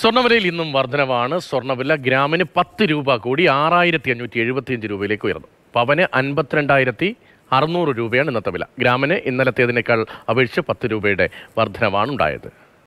സ്വർണ്ണവിലയിൽ ഇന്നും വർധനവാണ് സ്വർണ്ണവില ഗ്രാമിന് പത്ത് രൂപ കൂടി ആറായിരത്തി അഞ്ഞൂറ്റി എഴുപത്തി അഞ്ച് രൂപയിലേക്ക് ഉയർന്നു പവന് അൻപത്തിരണ്ടായിരത്തി അറുന്നൂറ് രൂപയാണ് ഇന്നത്തെ വില ഗ്രാമിന് ഇന്നലത്തേതിനേക്കാൾ അപേക്ഷിച്ച് പത്ത് രൂപയുടെ വർധനവാണ് ഉണ്ടായത്